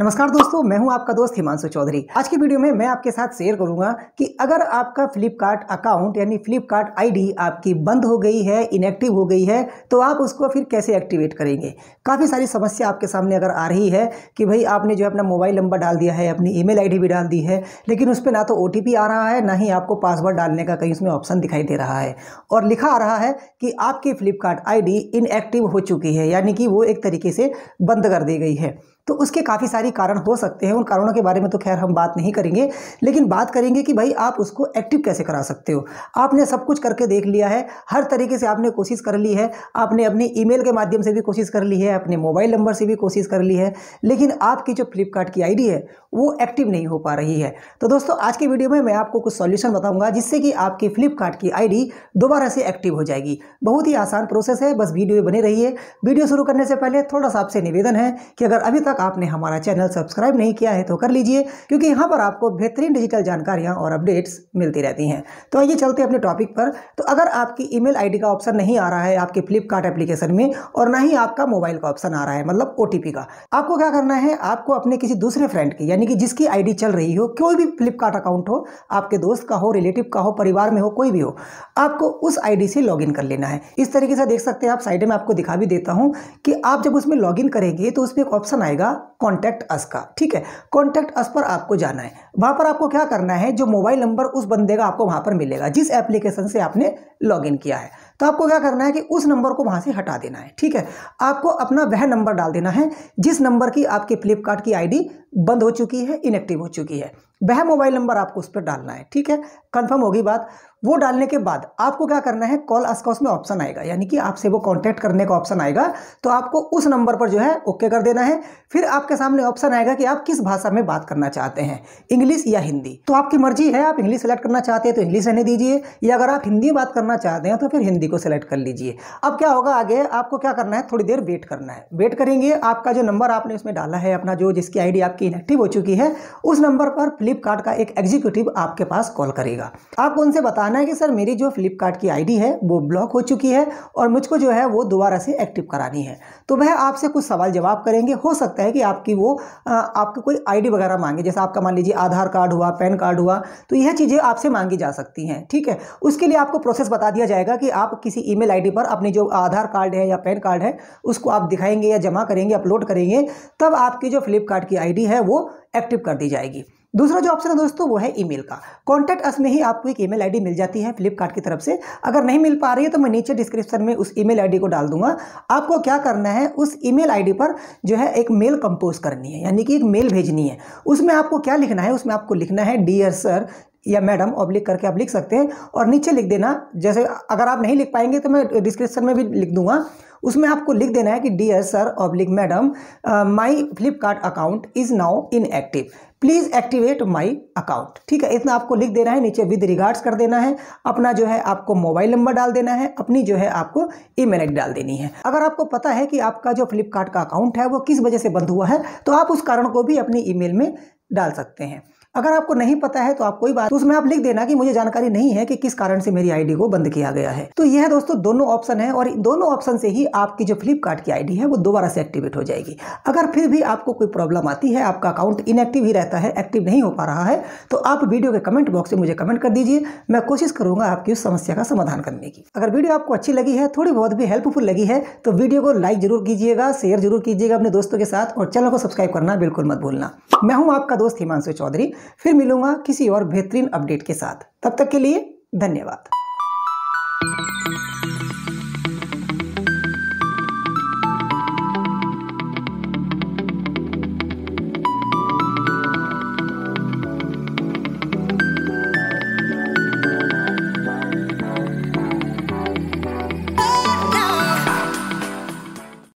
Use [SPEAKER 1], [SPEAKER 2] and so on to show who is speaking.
[SPEAKER 1] नमस्कार दोस्तों मैं हूं आपका दोस्त हिमांशु चौधरी आज की वीडियो में मैं आपके साथ शेयर करूंगा कि अगर आपका फ्लिपकार्ट अकाउंट यानी फ्लिपकार्ट आईडी आपकी बंद हो गई है इनएक्टिव हो गई है तो आप उसको फिर कैसे एक्टिवेट करेंगे काफ़ी सारी समस्या आपके सामने अगर आ रही है कि भाई आपने जो है अपना मोबाइल नंबर डाल दिया है अपनी ई मेल भी डाल दी है लेकिन उस पर ना तो ओ आ रहा है ना ही आपको पासवर्ड डालने का कहीं उसमें ऑप्शन दिखाई दे रहा है और लिखा आ रहा है कि आपकी फ्लिपकार्ट आई डी इनएक्टिव हो चुकी है यानी कि वो एक तरीके से बंद कर दी गई है तो उसके काफ़ी सारी कारण हो सकते हैं उन कारणों के बारे में तो खैर हम बात नहीं करेंगे लेकिन बात करेंगे कि भाई आप उसको एक्टिव कैसे करा सकते हो आपने सब कुछ करके देख लिया है हर तरीके से आपने कोशिश कर ली है आपने अपने ईमेल के माध्यम से भी कोशिश कर ली है अपने मोबाइल नंबर से भी कोशिश कर ली है लेकिन आपकी जो फ्लिपकार्ट की आईडी है वो एक्टिव नहीं हो पा रही है तो दोस्तों आज के वीडियो में मैं आपको कुछ सॉल्यूशन बताऊंगा जिससे कि आपकी फ्लिपकार्ट की आईडी दोबारा से एक्टिव हो जाएगी बहुत ही आसान प्रोसेस है बस वीडियो बने रहिए वीडियो शुरू करने से पहले थोड़ा सा आपसे निवेदन है कि अगर अभी तक तक आपने हमारा चैनल सब्सक्राइब नहीं किया है तो कर लीजिए क्योंकि यहाँ पर आपको बेहतरीन डिजिटल जानकारियाँ और अपडेट्स मिलती रहती हैं तो आइए चलते अपने टॉपिक पर तो अगर आपकी ई मेल का ऑप्शन नहीं आ रहा है आपके फ्लिपकार्ट एप्लीकेशन में और ना ही आपका मोबाइल का ऑप्शन आ रहा है मतलब ओ का आपको क्या करना है आपको अपने किसी दूसरे फ्रेंड की यानी कि जिसकी आईडी चल रही हो कोई भी फ्लिपकार्ट अकाउंट हो आपके दोस्त का हो रिलेटिव का हो परिवार में हो कोई भी हो आपको उस आईडी से लॉगिन कर लेना है इस तरीके से देख सकते हैं आप साइड में आपको दिखा भी देता हूं कि आप जब उसमें लॉगिन करेंगे तो उसमें एक ऑप्शन आएगा रहेगा कॉन्टैक्ट अस का ठीक है कॉन्टैक्ट अस पर आपको जाना है वहाँ पर आपको क्या करना है जो मोबाइल नंबर उस बंदे का आपको वहाँ पर मिलेगा जिस एप्लीकेशन से आपने इन किया है तो आपको क्या करना है कि उस नंबर को वहाँ से हटा देना है ठीक है आपको अपना वह नंबर डाल देना है जिस नंबर की आपकी फ्लिपकार्ट की आईडी बंद हो चुकी है इनएक्टिव हो चुकी है वह मोबाइल नंबर आपको उस पर डालना है ठीक है कंफर्म होगी बात वो डालने के बाद आपको क्या करना है कॉल का में ऑप्शन आएगा यानी कि आपसे वो कॉन्टैक्ट करने का ऑप्शन आएगा तो आपको उस नंबर पर जो है ओके कर देना है फिर आपके सामने ऑप्शन आएगा कि आप किस भाषा में बात करना चाहते हैं इंग्लिश या हिंदी तो आपकी मर्जी है आप इंग्लिश सेलेक्ट करना चाहते हैं तो इंग्लिश रहने दीजिए या अगर आप हिंदी बात करना चाहते हैं तो फिर हिंदी विधि को सेलेक्ट कर लीजिए अब क्या होगा आगे आपको क्या करना है थोड़ी देर वेट करना है वेट करेंगे आपका जो नंबर आपने उसमें डाला है अपना जो जिसकी आईडी आपकी इनएक्टिव हो चुकी है उस नंबर पर फ्लिपकार्ट का एक एग्जीक्यूटिव आपके पास कॉल करेगा आपको उनसे बताना है कि सर मेरी जो फ्लिपकार्ट की आई है वो ब्लॉक हो चुकी है और मुझको जो है वो दोबारा से एक्टिव करानी है तो वह आपसे कुछ सवाल जवाब करेंगे हो सकता है कि आपकी वो आपकी कोई आई वगैरह मांगे जैसे आपका मान लीजिए आधार कार्ड हुआ पैन कार्ड हुआ तो यह चीज़ें आपसे मांगी जा सकती हैं ठीक है उसके लिए आपको प्रोसेस बता दिया जाएगा कि आप किसी ईमेल आईडी पर अपने जो आधार कार्ड है या पैन कार्ड है उसको आप दिखाएंगे या जमा करेंगे अपलोड करेंगे तब आपकी जो फ्लिपकार्ट की आईडी है वो एक्टिव कर दी जाएगी दूसरा जो ऑप्शन है दोस्तों वो है ईमेल का कॉन्टैक्ट अस में ही आपको एक ईमेल आईडी मिल जाती है फ्लिपकार्ट की तरफ से अगर नहीं मिल पा रही है तो मैं नीचे डिस्क्रिप्शन में उस ईमेल आईडी को डाल दूंगा आपको क्या करना है उस ईमेल आईडी पर जो है एक मेल कंपोज करनी है यानी कि एक मेल भेजनी है उसमें आपको क्या लिखना है उसमें आपको लिखना है डियर सर या मैडम ऑब्लिक करके आप लिख सकते हैं और नीचे लिख देना जैसे अगर आप नहीं लिख पाएंगे तो मैं डिस्क्रिप्शन में भी लिख दूंगा उसमें आपको लिख देना है कि dear sir oblique madam my Flipkart account is now inactive please activate my account ठीक है इतना आपको लिख देना है नीचे विद रिगार्ड्स कर देना है अपना जो है आपको मोबाइल नंबर डाल देना है अपनी जो है आपको ई मेल डाल देनी है अगर आपको पता है कि आपका जो फ्लिपकार्ट का अकाउंट है वो किस वजह से बंद हुआ है तो आप उस कारण को भी अपनी ई में डाल सकते हैं अगर आपको नहीं पता है तो आप कोई बात तो उसमें आप लिख देना कि मुझे जानकारी नहीं है कि किस कारण से मेरी आईडी को बंद किया गया है तो यह है दोस्तों दोनों ऑप्शन है और दोनों ऑप्शन से ही आपकी जो फ्लिपकार्ट की आईडी है वो दोबारा से एक्टिवेट हो जाएगी अगर फिर भी आपको कोई प्रॉब्लम आती है आपका अकाउंट इनएक्टिव ही रहता है एक्टिव नहीं हो पा रहा है तो आप वीडियो के कमेंट बॉक्स में मुझे कमेंट कर दीजिए मैं कोशिश करूंगा आपकी उस समस्या का समाधान करने की अगर वीडियो आपको अच्छी लगी है थोड़ी बहुत भी हेल्पफुल लगी है तो वीडियो को लाइक जरूर कीजिएगा शेयर जरूर कीजिएगा अपने दोस्तों के साथ और चैनल को सब्सक्राइब करना बिल्कुल मत भूलना मैं हूं आपका दोस्त हिमांशु चौधरी फिर मिलूंगा किसी और बेहतरीन अपडेट के साथ तब तक के लिए धन्यवाद